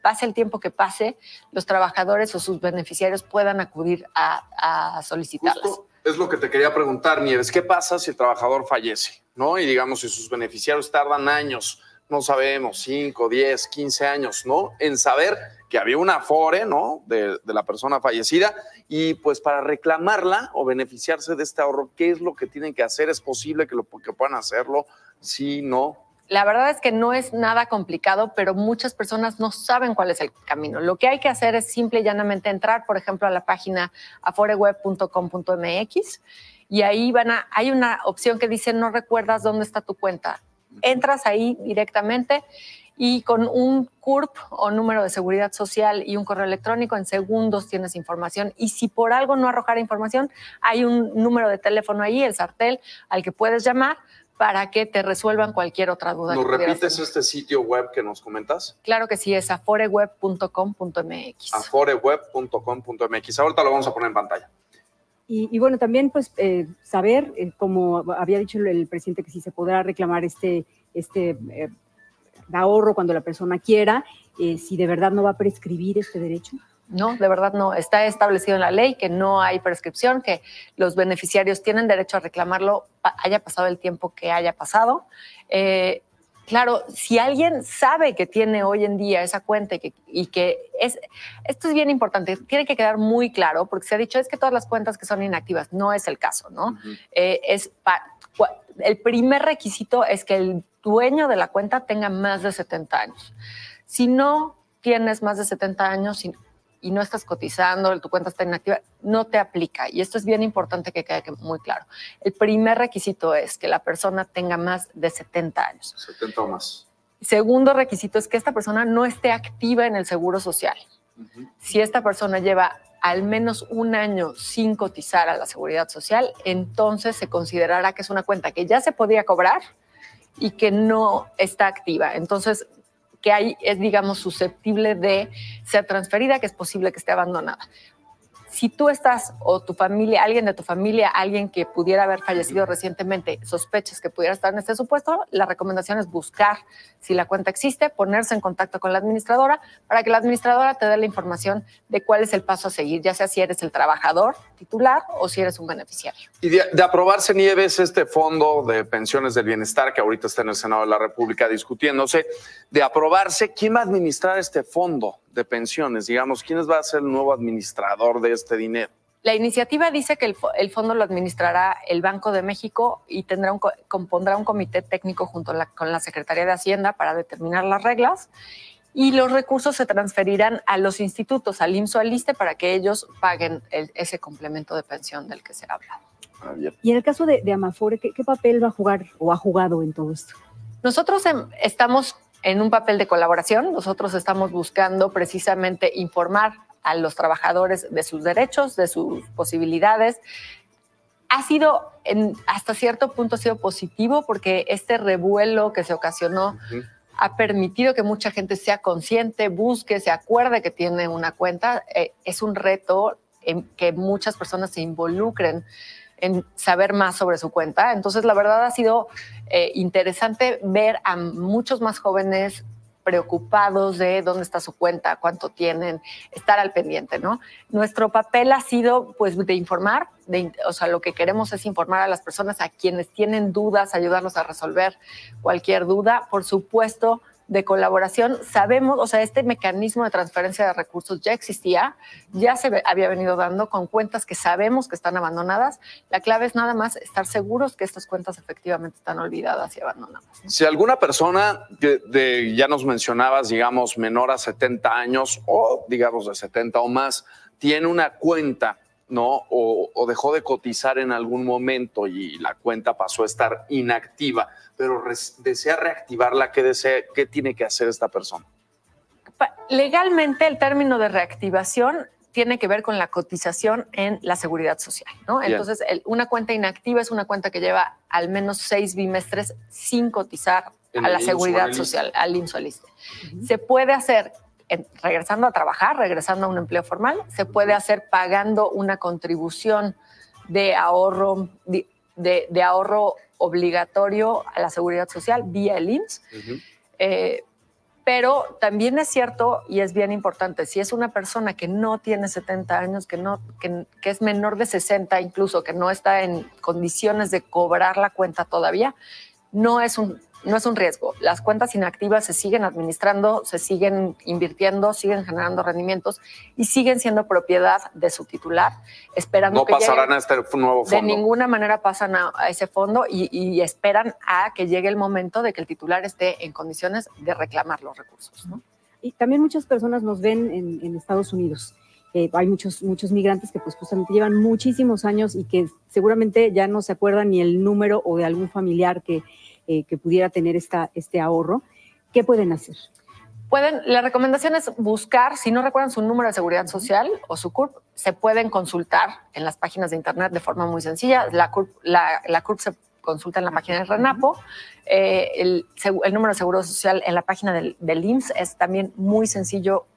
pase el tiempo que pase, los trabajadores o sus beneficiarios puedan acudir a, a es lo que te quería preguntar, Nieves. ¿Qué pasa si el trabajador fallece? ¿No? Y digamos, si sus beneficiarios tardan años, no sabemos, 5, 10, 15 años, ¿no? En saber que había una afore, ¿no? De, la persona fallecida y pues para reclamarla o beneficiarse de este ahorro, ¿qué es lo que tienen que hacer? ¿Es posible que lo que puedan hacerlo? Si no. La verdad es que no es nada complicado, pero muchas personas no saben cuál es el camino. Lo que hay que hacer es simple y llanamente entrar, por ejemplo, a la página aforeweb.com.mx y ahí van a, hay una opción que dice no recuerdas dónde está tu cuenta. Entras ahí directamente y con un CURP o número de seguridad social y un correo electrónico en segundos tienes información. Y si por algo no arrojar información, hay un número de teléfono ahí, el sartel, al que puedes llamar para que te resuelvan cualquier otra duda. ¿Nos repites este sitio web que nos comentas? Claro que sí, es aforeweb.com.mx. Aforeweb.com.mx. Ahorita lo vamos a poner en pantalla. Y, bueno, también pues eh, saber, eh, como había dicho el, presidente, que si se podrá reclamar este, este eh, ahorro cuando la persona quiera, si de verdad no va a prescribir este derecho. No, de verdad no. Está establecido en la ley que no hay prescripción, que los beneficiarios tienen derecho a reclamarlo, haya pasado el tiempo que haya pasado. Eh, claro, si alguien sabe que tiene hoy en día esa cuenta y que, es, esto es bien importante, tiene que quedar muy claro, porque se ha dicho es que todas las cuentas que son inactivas, no es el caso, ¿no? Eh, es el primer requisito es que el dueño de la cuenta tenga más de 70 años. Si no tienes más de 70 años, y no estás cotizando, tu cuenta está inactiva, no te aplica. Y esto es bien importante que quede muy claro. El primer requisito es que la persona tenga más de 70 años. 70 o más. Segundo requisito es que esta persona no esté activa en el seguro social. Si esta persona lleva al menos un año sin cotizar a la seguridad social, entonces se considerará que es una cuenta que ya se podía cobrar y que no está activa. Entonces, que ahí es, digamos, susceptible de ser transferida, que es posible que esté abandonada. Si tú estás o tu familia, alguien de tu familia, alguien que pudiera haber fallecido recientemente, sospechas que pudiera estar en este supuesto, la recomendación es buscar si la cuenta existe, ponerse en contacto con la administradora para que la administradora te dé la información de cuál es el paso a seguir, ya sea si eres el trabajador titular o si eres un beneficiario. Y de, de aprobarse Nieves este fondo de pensiones del bienestar que ahorita está en el Senado de la República discutiéndose, de aprobarse, ¿quién va a administrar este fondo? de pensiones, digamos, ¿quiénes va a ser el nuevo administrador de este dinero? La iniciativa dice que el, el, fondo lo administrará el Banco de México y tendrá un, compondrá un comité técnico junto con la Secretaría de Hacienda para determinar las reglas y los recursos se transferirán a los institutos, al IMSO, al ISTE, para que ellos paguen ese complemento de pensión del que se ha hablado. y en el caso de, de Amafore, ¿qué, papel va a jugar o ha jugado en todo esto? Nosotros em, estamos en un papel de colaboración. Nosotros estamos buscando precisamente informar a los trabajadores de sus derechos, de sus posibilidades. Ha sido, en, hasta cierto punto, ha sido positivo porque este revuelo que se ocasionó ha permitido que mucha gente sea consciente, busque, se acuerde que tiene una cuenta. Eh, es un reto en que muchas personas se involucren en saber más sobre su cuenta. Entonces, la verdad ha sido eh, interesante ver a muchos más jóvenes preocupados de dónde está su cuenta, cuánto tienen, estar al pendiente, ¿no? Nuestro papel ha sido, pues, de informar, de, o sea, lo que queremos es informar a las personas, a quienes tienen dudas, ayudarnos a resolver cualquier duda. Por supuesto, de colaboración, sabemos, o sea, este mecanismo de transferencia de recursos ya existía, ya se había venido dando con cuentas que sabemos que están abandonadas. La clave es nada más estar seguros que estas cuentas efectivamente están olvidadas y abandonadas. Si alguna persona de, ya nos mencionabas, digamos, menor a 70 años o digamos de 70 o más, tiene una cuenta ¿no? O, dejó de cotizar en algún momento y la cuenta pasó a estar inactiva, pero desea reactivarla, ¿qué, tiene que hacer esta persona? Legalmente el término de reactivación tiene que ver con la cotización en la seguridad social, ¿no? Entonces, una cuenta inactiva es una cuenta que lleva al menos seis bimestres sin cotizar a la seguridad social, al INSOLISTE. Se puede hacer regresando a trabajar, regresando a un empleo formal, se puede hacer pagando una contribución de ahorro, de, ahorro obligatorio a la seguridad social vía el IMSS. Eh, pero también es cierto y es bien importante, si es una persona que no tiene 70 años, que, no, que es menor de 60 incluso, que no está en condiciones de cobrar la cuenta todavía, no es un no es un riesgo. Las cuentas inactivas se siguen administrando, se siguen invirtiendo, siguen generando rendimientos y siguen siendo propiedad de su titular, esperando no que pasarán a este nuevo fondo. De ninguna manera pasan a, ese fondo y, esperan a que llegue el momento de que el titular esté en condiciones de reclamar los recursos. Y también muchas personas nos ven en, Estados Unidos. Eh, hay muchos, muchos migrantes que pues justamente llevan muchísimos años y que seguramente ya no se acuerdan ni el número o de algún familiar que, eh, que pudiera tener esta, este ahorro, ¿qué pueden hacer? Pueden, la recomendación es buscar, si no recuerdan su número de seguridad social o su CURP, se pueden consultar en las páginas de internet de forma muy sencilla. La CURP, se consulta en la página de RENAPO. Eh, el, número de seguro social en la página del, IMSS es también muy sencillo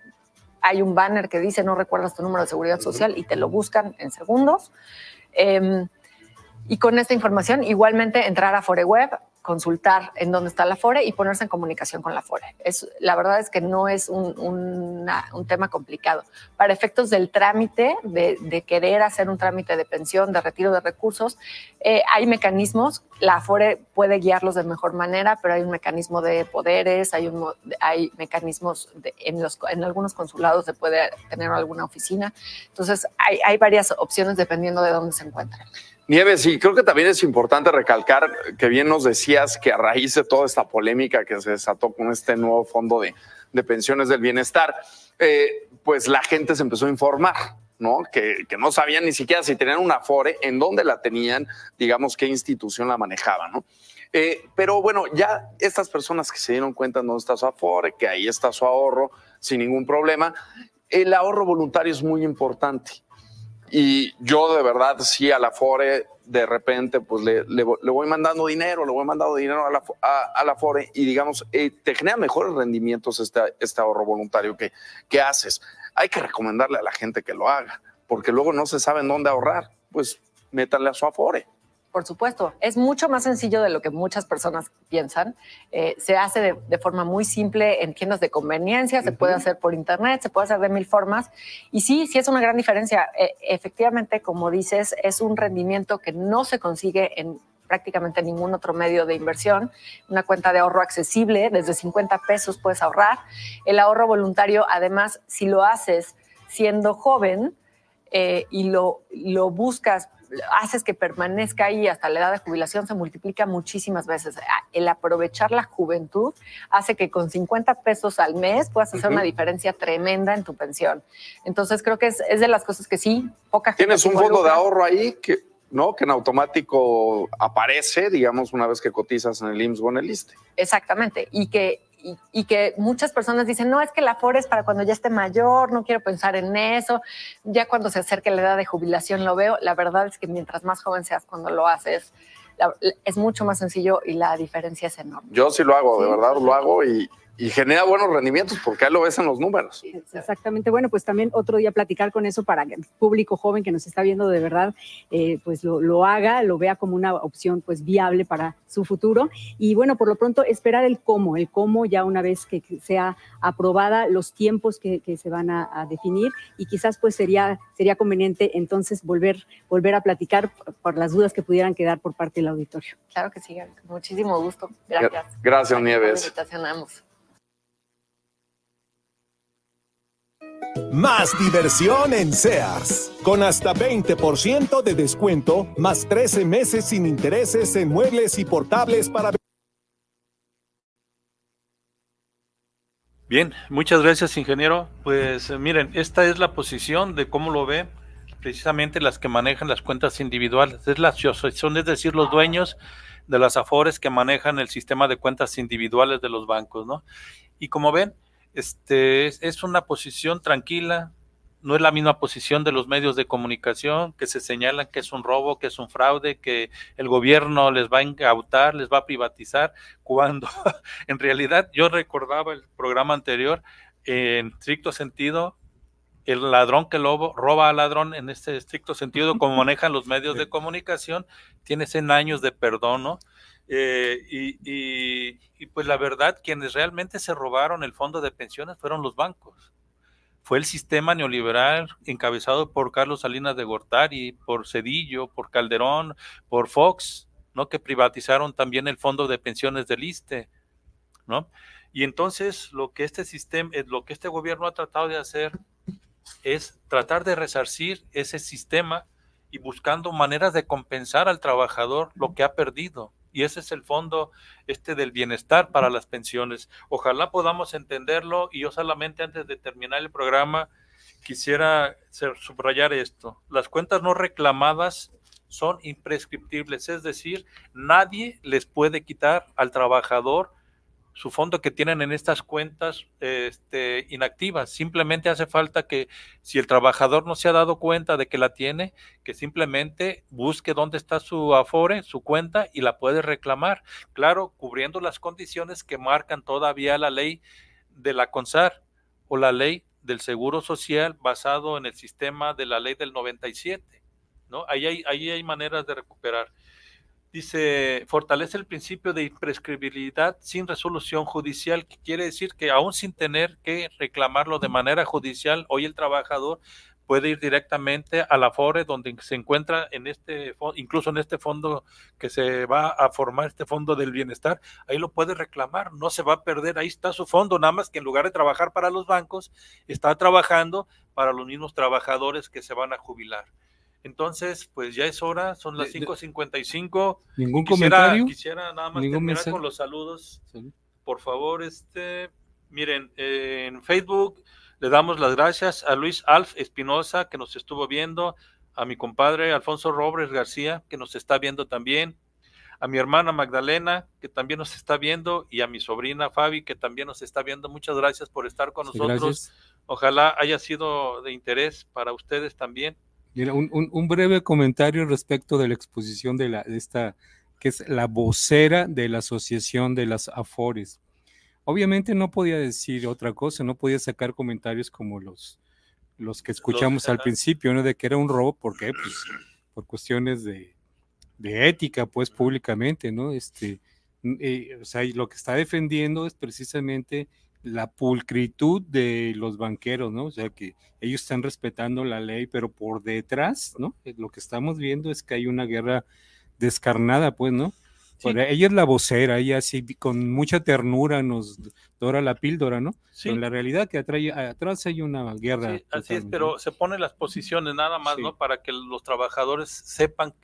hay un banner que dice no recuerdas tu número de seguridad social y te lo buscan en segundos. Em, y con esta información, igualmente entrar a Foreweb, consultar en dónde está la FORE y ponerse en comunicación con la FORE. Es, la verdad es que no es un, tema complicado. Para efectos del trámite, de, querer hacer un trámite de pensión, de retiro de recursos, eh, hay mecanismos, la FORE puede guiarlos de mejor manera, pero hay un mecanismo de poderes, hay, hay mecanismos en, los, en algunos consulados se puede tener alguna oficina. Entonces, hay, hay varias opciones dependiendo de dónde se encuentran. Nieves, y creo que también es importante recalcar que bien nos decías que a raíz de toda esta polémica que se desató con este nuevo fondo de, pensiones del bienestar, eh, pues la gente se empezó a informar. ¿no? Que, no sabían ni siquiera si tenían un FORE, en dónde la tenían, digamos, qué institución la manejaba, ¿no? Eh, pero bueno, ya estas personas que se dieron cuenta dónde está su afore, que ahí está su ahorro sin ningún problema, el ahorro voluntario es muy importante. Y yo de verdad sí a la Fore de repente pues le, le, voy mandando dinero, le voy mandando dinero a la, a, Fore y digamos, eh, te genera mejores rendimientos este, este ahorro voluntario que, haces. Hay que recomendarle a la gente que lo haga, porque luego no se sabe en dónde ahorrar, pues métanle a su Afore por supuesto. Es mucho más sencillo de lo que muchas personas piensan. Eh, se hace de, forma muy simple en tiendas de conveniencia, se puede hacer por internet, se puede hacer de mil formas. Y sí, sí es una gran diferencia. E, efectivamente, como dices, es un rendimiento que no se consigue en prácticamente ningún otro medio de inversión. Una cuenta de ahorro accesible, desde 50 pesos puedes ahorrar. El ahorro voluntario, además, si lo haces siendo joven eh, y lo, lo buscas haces que permanezca ahí hasta la edad de jubilación se multiplica muchísimas veces. El aprovechar la juventud hace que con 50 pesos al mes puedas hacer una diferencia tremenda en tu pensión. Entonces creo que es, de las cosas que sí, poca Tienes un fondo de ahorro ahí que, ¿no? Que en automático aparece, digamos, una vez que cotizas en el IMSS o en el ISTE. Exactamente. Y que y, que muchas personas dicen, no, es que la for es para cuando ya esté mayor, no quiero pensar en eso, ya cuando se acerque la edad de jubilación lo veo. La verdad es que mientras más joven seas cuando lo haces, es mucho más sencillo y la diferencia es enorme. Yo sí lo hago, de verdad lo hago y, y genera buenos rendimientos porque ahí lo ves en los números. Exactamente. Bueno, pues también otro día platicar con eso para que el público joven que nos está viendo de verdad, eh, pues lo, haga, lo vea como una opción pues viable para su futuro. Y bueno, por lo pronto esperar el cómo, el cómo ya una vez que sea aprobada, los tiempos que, se van a, definir y quizás pues sería, sería conveniente entonces volver, volver a platicar por, las dudas que pudieran quedar por parte del auditorio. Claro que sí, muchísimo gusto. Gracias. Gracias, Nieves. Más diversión en Sears Con hasta 20% de descuento, más 13 meses sin intereses en muebles y portables para... Bien, muchas gracias ingeniero. Pues eh, miren, esta es la posición de cómo lo ve precisamente las que manejan las cuentas individuales. Es la asociación, es decir, los dueños de las AFORES que manejan el sistema de cuentas individuales de los bancos, ¿no? Y como ven, este, es, una posición tranquila, no es la misma posición de los medios de comunicación que se señalan que es un robo, que es un fraude, que el gobierno les va a incautar, les va a privatizar, cuando en realidad yo recordaba el programa anterior, en estricto sentido, el ladrón que lobo, roba al ladrón en este estricto sentido, como manejan los medios de comunicación, tiene 100 años de perdón, ¿no? Eh, y, y, pues la verdad, quienes realmente se robaron el fondo de pensiones fueron los bancos. Fue el sistema neoliberal encabezado por Carlos Salinas de Gortari, por Cedillo, por Calderón, por Fox, ¿no? Que privatizaron también el fondo de pensiones del ISTE, ¿no? Y entonces lo que este sistema, eh, lo que este gobierno ha tratado de hacer es tratar de resarcir ese sistema y buscando maneras de compensar al trabajador lo que ha perdido y ese es el fondo este del bienestar para las pensiones. Ojalá podamos entenderlo y yo solamente antes de terminar el programa quisiera subrayar esto. Las cuentas no reclamadas son imprescriptibles, es decir, nadie les puede quitar al trabajador su fondo que tienen en estas cuentas este, inactivas. Simplemente hace falta que si el trabajador no se ha dado cuenta de que la tiene, que simplemente busque dónde está su afore, su cuenta y la puede reclamar. Claro, cubriendo las condiciones que marcan todavía la ley de la CONSAR o la ley del Seguro Social basado en el sistema de la ley del 97. ¿no? Ahí hay, ahí hay maneras de recuperar dice, fortalece el principio de imprescribibilidad sin resolución judicial, que quiere decir que aún sin tener que reclamarlo de manera judicial, hoy el trabajador puede ir directamente a la FORE donde se encuentra en este incluso en este fondo que se va a formar este fondo del bienestar, ahí lo puede reclamar, no se va a perder, ahí está su fondo, nada más que en lugar de trabajar para los bancos, está trabajando para los mismos trabajadores que se van a jubilar. Entonces, pues ya es hora, son las 5.55. ¿Ningún comentario? Quisiera nada más terminar con los saludos. Por favor, este, miren, en Facebook le damos las gracias a Luis Alf Espinosa, que nos estuvo viendo, a mi compadre Alfonso Robles García, que nos está viendo también, a mi hermana Magdalena, que también nos está viendo, y a mi sobrina Fabi, que también nos está viendo. Muchas gracias por estar con nosotros. Ojalá haya sido de interés para ustedes también. Mira, un, breve comentario respecto de la exposición de, la, esta, que es la vocera de la Asociación de las Afores. Obviamente no podía decir otra cosa, no podía sacar comentarios como los, los que escuchamos al principio, ¿no? De que era un robo, ¿por qué? Pues por cuestiones de, ética, pues públicamente, ¿no? Este, eh, o sea, lo que está defendiendo es precisamente la pulcritud de los banqueros, ¿no? O sea, que ellos están respetando la ley, pero por detrás, ¿no? Eh, lo que estamos viendo es que hay una guerra descarnada, pues, ¿no? Ella es la vocera, ella sí, con mucha ternura nos dora la píldora, ¿no? Sí. en la realidad que atrás hay una guerra. así es, pero se ponen las posiciones nada más, ¿no? Para que los trabajadores sepan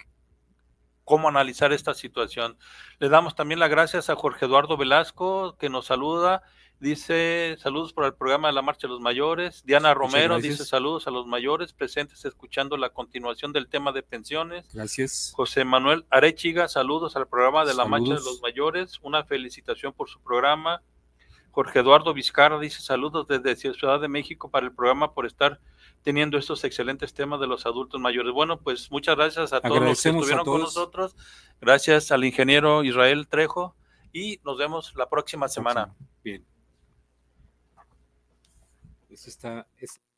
cómo analizar esta situación. Le damos también las gracias a Jorge Eduardo Velasco, que nos saluda dice saludos por el programa de la Marcha de los Mayores. Diana Romero dice saludos a los mayores presentes escuchando la continuación del tema de pensiones. Gracias. José Manuel Arechiga, saludos al programa de la Marcha de los Mayores. Una felicitación por su programa. Jorge Eduardo Vizcarra dice saludos desde Ciudad de México para el programa por estar teniendo estos excelentes temas de los adultos mayores. Bueno, pues muchas gracias a todos los que estuvieron con nosotros. Gracias al ingeniero Israel Trejo y nos vemos la próxima semana. Bien. Eso está, es,